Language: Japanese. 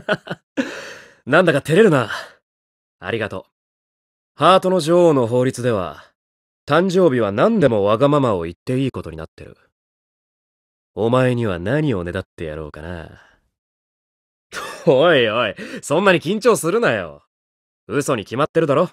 なんだか照れるな。ありがとう。ハートの女王の法律では、誕生日は何でもわがままを言っていいことになってる。お前には何をねだってやろうかな。おいおい、そんなに緊張するなよ。嘘に決まってるだろ。